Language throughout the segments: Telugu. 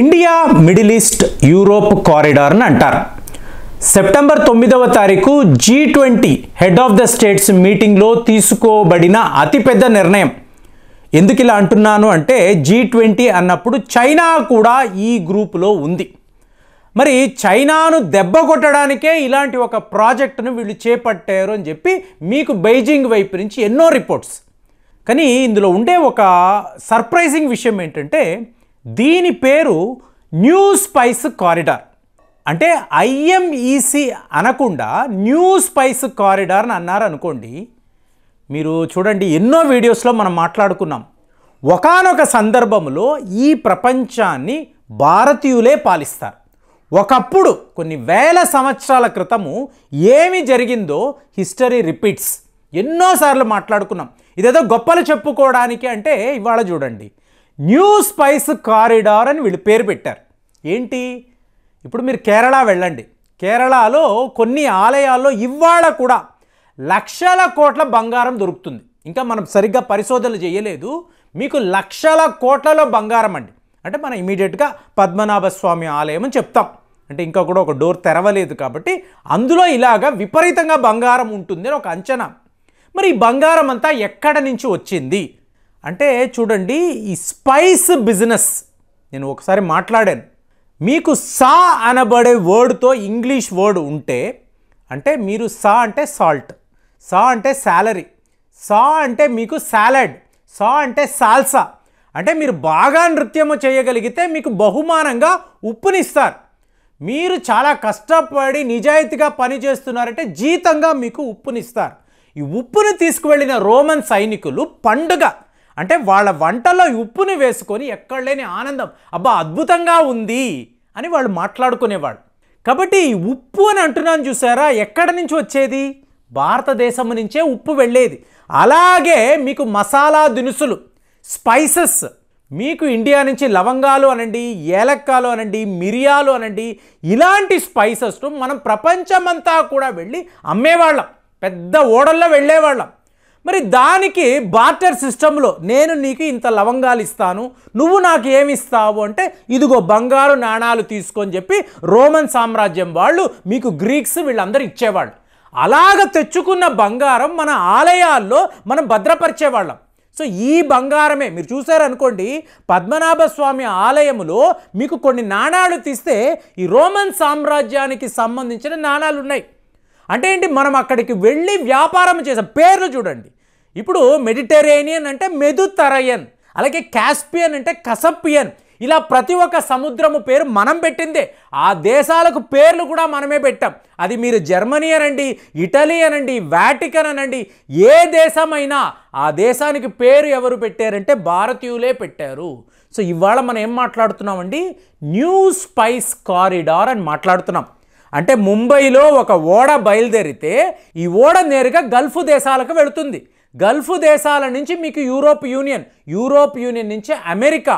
India middle east Europe corridor అని అంటారు సెప్టెంబర్ తొమ్మిదవ తారీఖు G twenty head of the states మీటింగ్లో తీసుకోబడిన అతిపెద్ద నిర్ణయం ఎందుకు ఇలా అంటున్నాను అంటే జీ ట్వంటీ అన్నప్పుడు చైనా కూడా ఈ గ్రూపులో ఉంది మరి చైనాను దెబ్బ కొట్టడానికే ఇలాంటి ఒక ప్రాజెక్టును వీళ్ళు చేపట్టారు అని చెప్పి మీకు బెయిజింగ్ వైపు నుంచి ఎన్నో రిపోర్ట్స్ కానీ ఇందులో ఉండే ఒక సర్ప్రైజింగ్ విషయం ఏంటంటే దీని పేరు న్యూ స్పైస్ కారిడార్ అంటే ఐఎంఈసి అనకుండా న్యూ స్పైస్ కారిడార్ అని అన్నారు అనుకోండి మీరు చూడండి ఎన్నో వీడియోస్లో మనం మాట్లాడుకున్నాం ఒకనొక సందర్భంలో ఈ ప్రపంచాన్ని భారతీయులే పాలిస్తారు ఒకప్పుడు కొన్ని వేల సంవత్సరాల క్రితము ఏమి జరిగిందో హిస్టరీ రిపీట్స్ ఎన్నోసార్లు మాట్లాడుకున్నాం ఇదేదో గొప్పలు చెప్పుకోవడానికి అంటే ఇవాళ చూడండి న్యూ స్పైస్ కారిడార్ అని వీళ్ళు పేరు పెట్టారు ఏంటి ఇప్పుడు మీరు కేరళ వెళ్ళండి కేరళలో కొన్ని ఆలయాల్లో ఇవాళ కూడా లక్షల కోట్ల బంగారం దొరుకుతుంది ఇంకా మనం సరిగ్గా పరిశోధనలు చేయలేదు మీకు లక్షల కోట్లలో బంగారం అండి అంటే మనం ఇమీడియట్గా పద్మనాభ స్వామి ఆలయం అని చెప్తాం అంటే ఇంకా కూడా ఒక డోర్ తెరవలేదు కాబట్టి అందులో ఇలాగ విపరీతంగా బంగారం ఉంటుంది అని ఒక అంచనా మరి ఈ బంగారం అంతా ఎక్కడ నుంచి వచ్చింది అంటే చూడండి ఈ స్పైస్ బిజినెస్ నేను ఒకసారి మాట్లాడాను మీకు సా అనబడే వర్డ్తో ఇంగ్లీష్ వర్డ్ ఉంటే అంటే మీరు సా అంటే సాల్ట్ సా అంటే శాలరీ సా అంటే మీకు సాలడ్ సా అంటే సాల్సా అంటే మీరు బాగా నృత్యము చేయగలిగితే మీకు బహుమానంగా ఉప్పునిస్తారు మీరు చాలా కష్టపడి నిజాయితీగా పనిచేస్తున్నారంటే జీతంగా మీకు ఉప్పునిస్తారు ఈ ఉప్పును తీసుకువెళ్ళిన రోమన్ సైనికులు పండుగ అంటే వాళ్ళ వంటలో ఉప్పుని వేసుకొని ఎక్కడలేని ఆనందం అబ్బా అద్భుతంగా ఉంది అని వాళ్ళు మాట్లాడుకునేవాడు కాబట్టి ఉప్పు అని అంటున్నాను చూసారా ఎక్కడ నుంచి వచ్చేది భారతదేశం నుంచే ఉప్పు వెళ్ళేది అలాగే మీకు మసాలా దినుసులు స్పైసెస్ మీకు ఇండియా నుంచి లవంగాలు అనండి ఏలక్కాలు అనండి మిరియాలు అనండి ఇలాంటి స్పైసెస్ను మనం ప్రపంచమంతా కూడా వెళ్ళి అమ్మేవాళ్ళం పెద్ద ఓడల్లో వెళ్ళేవాళ్ళం మరి దానికి బార్టర్ సిస్టంలో నేను నీకు ఇంత లవంగాలు ఇస్తాను నువ్వు నాకు ఏమి ఇస్తావు అంటే ఇదిగో బంగారు నాణాలు తీసుకొని చెప్పి రోమన్ సామ్రాజ్యం వాళ్ళు మీకు గ్రీక్స్ వీళ్ళందరూ ఇచ్చేవాళ్ళు అలాగ తెచ్చుకున్న బంగారం మన ఆలయాల్లో మనం భద్రపరిచేవాళ్ళం సో ఈ బంగారమే మీరు చూసారనుకోండి పద్మనాభ స్వామి ఆలయములో మీకు కొన్ని నాణాలు తీస్తే ఈ రోమన్ సామ్రాజ్యానికి సంబంధించిన నాణాలు ఉన్నాయి అంటే ఏంటి మనం అక్కడికి వెళ్ళి వ్యాపారం చేసాం పేర్లు చూడండి ఇప్పుడు మెడిటరేనియన్ అంటే మెదుతరయన్ అలాగే క్యాస్పియన్ అంటే కసపియన్ ఇలా ప్రతి ఒక్క సముద్రము పేరు మనం పెట్టిందే ఆ దేశాలకు పేర్లు కూడా మనమే పెట్టాం అది మీరు జర్మనీ అనండి ఇటలీ అనండి వ్యాటికన్ అనండి ఏ దేశమైనా ఆ దేశానికి పేరు ఎవరు పెట్టారంటే భారతీయులే పెట్టారు సో ఇవాళ మనం ఏం మాట్లాడుతున్నామండి న్యూ స్పైస్ కారిడార్ అని మాట్లాడుతున్నాం అంటే ముంబైలో ఒక ఓడ బయలుదేరితే ఈ ఓడ నేరుగా గల్ఫ్ దేశాలకు వెళుతుంది గల్ఫ్ దేశాల నుంచి మీకు యూరోప్ యూనియన్ యూరోప్ యూనియన్ నుంచి అమెరికా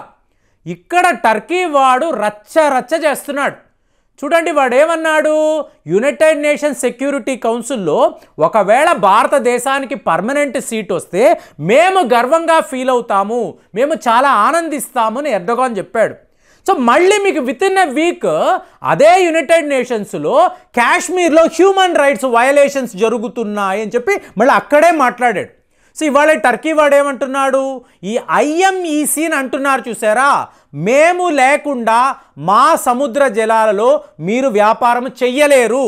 ఇక్కడ టర్కీ వాడు రచ్చ రచ్చ చేస్తున్నాడు చూడండి వాడు ఏమన్నాడు యునైటెడ్ నేషన్స్ సెక్యూరిటీ కౌన్సిల్లో ఒకవేళ భారతదేశానికి పర్మనెంట్ సీట్ వస్తే మేము గర్వంగా ఫీల్ అవుతాము మేము చాలా ఆనందిస్తాము అని చెప్పాడు సో మళ్ళీ మీకు విత్ ఇన్ ఎ వీక్ అదే యునైటెడ్ నేషన్స్లో కాశ్మీర్లో హ్యూమన్ రైట్స్ వయలేషన్స్ జరుగుతున్నాయి అని చెప్పి మళ్ళీ అక్కడే మాట్లాడాడు సో ఇవాళ టర్కీ వాడు ఏమంటున్నాడు ఈ ఐఎంఈసీని e అంటున్నారు చూసారా మేము లేకుండా మా సముద్ర జలాలలో మీరు వ్యాపారం చెయ్యలేరు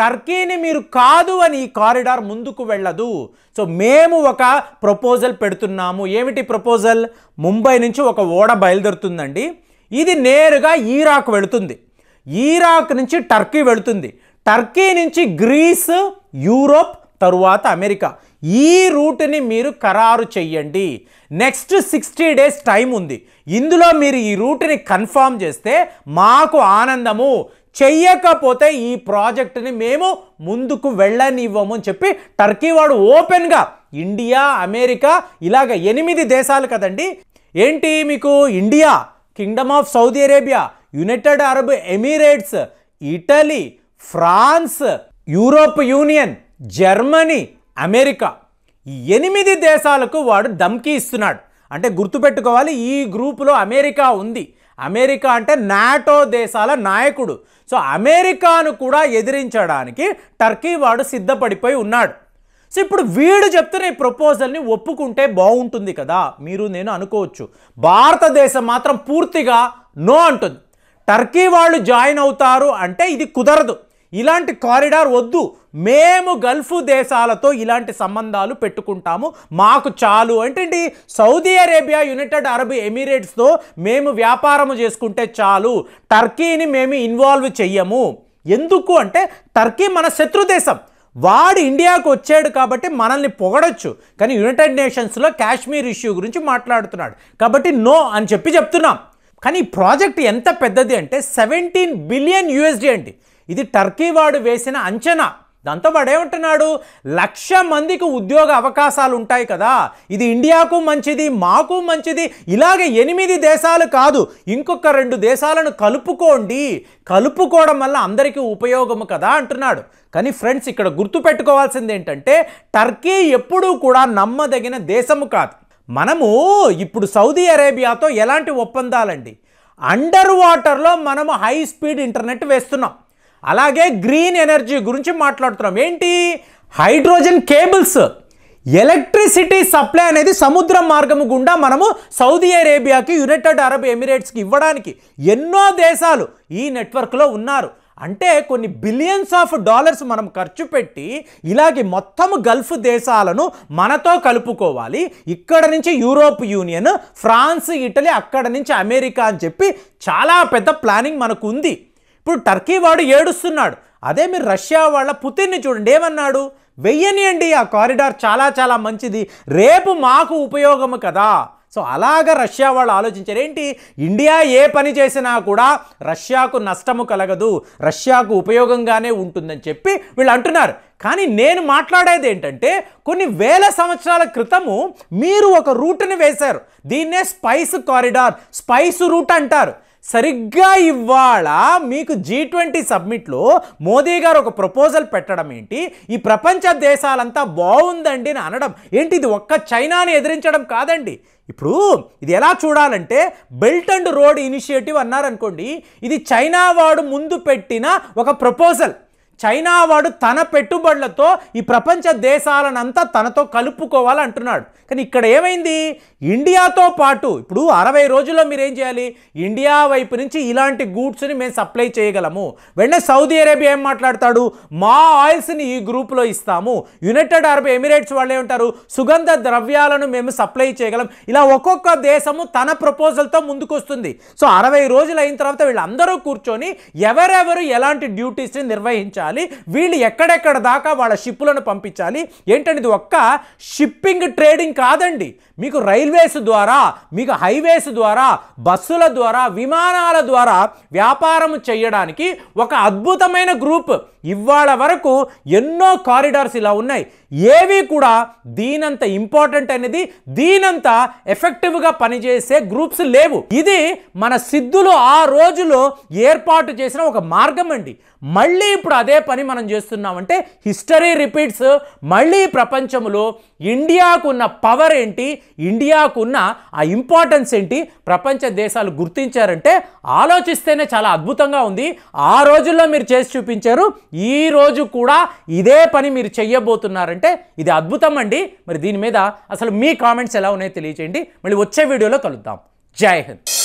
టర్కీని మీరు కాదు అని ఈ కారిడార్ ముందుకు వెళ్ళదు సో మేము ఒక ప్రపోజల్ పెడుతున్నాము ఏమిటి ప్రపోజల్ ముంబై నుంచి ఒక ఓడ బయలుదేరుతుందండి ఇది నేరుగా ఈరాక్ వెళుతుంది ఈరాక్ నుంచి టర్కీ వెళుతుంది టర్కీ నుంచి గ్రీస్ యూరోప్ తరువాత అమెరికా ఈ రూట్ని మీరు ఖరారు చెయ్యండి నెక్స్ట్ సిక్స్టీ డేస్ టైం ఉంది ఇందులో మీరు ఈ రూట్ని కన్ఫామ్ చేస్తే మాకు ఆనందము చెయ్యకపోతే ఈ ప్రాజెక్టుని మేము ముందుకు వెళ్ళనివ్వము అని చెప్పి టర్కీ వాడు ఓపెన్గా ఇండియా అమెరికా ఇలాగ ఎనిమిది దేశాలు కదండి ఏంటి మీకు India Kingdom of Saudi Arabia United Arab Emirates Italy France Europe union Germany America ఎనిమిది దేశాలకు వాడు ధమ్కి ఇస్తున్నాడు అంటే గుర్తుపెట్టుకోవాలి ఈ గ్రూపులో అమెరికా ఉంది అమెరికా అంటే నాటో దేశాల నాయకుడు సో అమెరికాను కూడా ఎదిరించడానికి టర్కీ వాడు సిద్ధపడిపోయి ఉన్నాడు సో ఇప్పుడు వీడు చెప్తున్న ఈ ప్రపోజల్ని ఒప్పుకుంటే బాగుంటుంది కదా మీరు నేను అనుకోవచ్చు భారతదేశం మాత్రం పూర్తిగా నో అంటుంది టర్కీ వాళ్ళు జాయిన్ అవుతారు అంటే ఇది కుదరదు ఇలాంటి కారిడార్ వద్దు మేము గల్ఫ్ దేశాలతో ఇలాంటి సంబంధాలు పెట్టుకుంటాము మాకు చాలు అంటే సౌదీ అరేబియా యునైటెడ్ అరబ్ ఎమిరేట్స్తో మేము వ్యాపారం చేసుకుంటే చాలు టర్కీని మేము ఇన్వాల్వ్ చెయ్యము ఎందుకు అంటే టర్కీ మన శత్రుదేశం వాడు ఇండియాకు వచ్చాడు కాబట్టి మనల్ని పొగడొచ్చు కానీ యునైటెడ్ నేషన్స్లో కాశ్మీర్ ఇష్యూ గురించి మాట్లాడుతున్నాడు కాబట్టి నో అని చెప్పి చెప్తున్నాం కానీ ఈ ప్రాజెక్ట్ ఎంత పెద్దది అంటే సెవెంటీన్ బిలియన్ యూఎస్డీ అండి ఇది టర్కీ వాడు వేసిన అంచనా దాంతో వాడేమంటున్నాడు లక్ష మందికి ఉద్యోగ అవకాశాలు ఉంటాయి కదా ఇది ఇండియాకు మంచిది మాకు మంచిది ఇలాగే ఎనిమిది దేశాలు కాదు ఇంకొక రెండు దేశాలను కలుపుకోండి కలుపుకోవడం వల్ల అందరికీ ఉపయోగము కదా అంటున్నాడు కానీ ఫ్రెండ్స్ ఇక్కడ గుర్తుపెట్టుకోవాల్సింది ఏంటంటే టర్కీ ఎప్పుడూ కూడా నమ్మదగిన దేశము కాదు మనము ఇప్పుడు సౌదీ అరేబియాతో ఎలాంటి ఒప్పందాలండి అండర్ వాటర్లో మనము హై స్పీడ్ ఇంటర్నెట్ వేస్తున్నాం అలాగే గ్రీన్ ఎనర్జీ గురించి మాట్లాడుతున్నాం ఏంటి హైడ్రోజన్ కేబుల్స్ ఎలక్ట్రిసిటీ సప్లై అనేది సముద్ర మార్గము గుండా మనము సౌదీ అరేబియాకి యునైటెడ్ అరబ్ ఎమిరేట్స్కి ఇవ్వడానికి ఎన్నో దేశాలు ఈ నెట్వర్క్లో ఉన్నారు అంటే కొన్ని బిలియన్స్ ఆఫ్ డాలర్స్ మనం ఖర్చు పెట్టి ఇలాగే మొత్తం గల్ఫ్ దేశాలను మనతో కలుపుకోవాలి ఇక్కడ నుంచి యూరోప్ యూనియన్ ఫ్రాన్స్ ఇటలీ అక్కడ నుంచి అమెరికా అని చెప్పి చాలా పెద్ద ప్లానింగ్ మనకు ఉంది ఇప్పుడు టర్కీ వాడు ఏడుస్తున్నాడు అదే మీరు రష్యా వాళ్ళ పుతిన్ని చూడండి ఏమన్నాడు వెయ్యనియండి ఆ కారిడార్ చాలా చాలా మంచిది రేపు మాకు ఉపయోగము కదా సో అలాగ రష్యా వాళ్ళు ఆలోచించారు ఏంటి ఇండియా ఏ పని చేసినా కూడా రష్యాకు నష్టము కలగదు రష్యాకు ఉపయోగంగానే ఉంటుందని చెప్పి వీళ్ళు అంటున్నారు కానీ నేను మాట్లాడేది ఏంటంటే కొన్ని వేల సంవత్సరాల క్రితము మీరు ఒక రూట్ని వేశారు దీన్నే స్పైస్ కారిడార్ స్పైస్ రూట్ అంటారు సరిగ్గా ఇవాళ మీకు జీ ట్వంటీ సబ్మిట్లో మోదీ గారు ఒక ప్రపోజల్ పెట్టడం ఏంటి ఈ ప్రపంచ దేశాలంతా బాగుందండి అని అనడం ఏంటి ఇది ఒక్క చైనాని ఎదిరించడం కాదండి ఇప్పుడు ఇది ఎలా చూడాలంటే బెల్ట్ అండ్ రోడ్ ఇనిషియేటివ్ అన్నారనుకోండి ఇది చైనా వాడు ముందు పెట్టిన ఒక ప్రపోజల్ చైనా వాడు తన పెట్టుబడులతో ఈ ప్రపంచ దేశాలనంతా తనతో కలుపుకోవాలంటున్నాడు కానీ ఇక్కడ ఏమైంది ఇండియాతో పాటు ఇప్పుడు అరవై రోజుల్లో మీరు ఏం చేయాలి ఇండియా వైపు నుంచి ఇలాంటి గూడ్స్ని మేము సప్లై చేయగలము వెంటనే సౌదీ అరేబియా ఏం మాట్లాడతాడు మా ఆయిల్స్ని ఈ గ్రూప్లో ఇస్తాము యునైటెడ్ అరబ్ ఎమిరేట్స్ వాళ్ళు ఏమంటారు సుగంధ ద్రవ్యాలను మేము సప్లై చేయగలం ఇలా ఒక్కొక్క దేశము తన ప్రపోజల్తో ముందుకొస్తుంది సో అరవై రోజులు అయిన తర్వాత వీళ్ళందరూ కూర్చొని ఎవరెవరు ఎలాంటి డ్యూటీస్ని నిర్వహించారు పంపించాలి వీళ్ళు ఎక్కడెక్కడ దాకా వాళ్ళ షిప్పులను పంపించాలి ఏంటనేది ఒక్క షిప్పింగ్ ట్రేడింగ్ కాదండి మీకు రైల్వేస్ ద్వారా మీకు హైవేస్ ద్వారా బస్సుల ద్వారా విమానాల ద్వారా వ్యాపారం చేయడానికి ఒక అద్భుతమైన గ్రూప్ ఇవాళ వరకు ఎన్నో కారిడార్స్ ఇలా ఉన్నాయి ఏవి కూడా దీనంత ఇంపార్టెంట్ అనేది దీనంత ఎఫెక్టివ్గా పనిచేసే గ్రూప్స్ లేవు ఇది మన సిద్ధులు ఆ రోజులో ఏర్పాటు చేసిన ఒక మార్గం అండి మళ్ళీ ఇప్పుడు అదే పని మనం చేస్తున్నామంటే హిస్టరీ రిపీట్స్ మళ్ళీ ప్రపంచంలో ఇండియాకున్న పవర్ ఏంటి ఇండియాకున్న ఆ ఇంపార్టెన్స్ ఏంటి ప్రపంచ దేశాలు గుర్తించారంటే ఆలోచిస్తేనే చాలా అద్భుతంగా ఉంది ఆ రోజుల్లో మీరు చేసి చూపించారు ఈ రోజు కూడా ఇదే పని మీరు చెయ్యబోతున్నారంటే ఇది అద్భుతం అండి మరి దీని మీద అసలు మీ కామెంట్స్ ఎలా ఉన్నాయో తెలియచేయండి మళ్ళీ వచ్చే వీడియోలో కలుద్దాం జై హింద్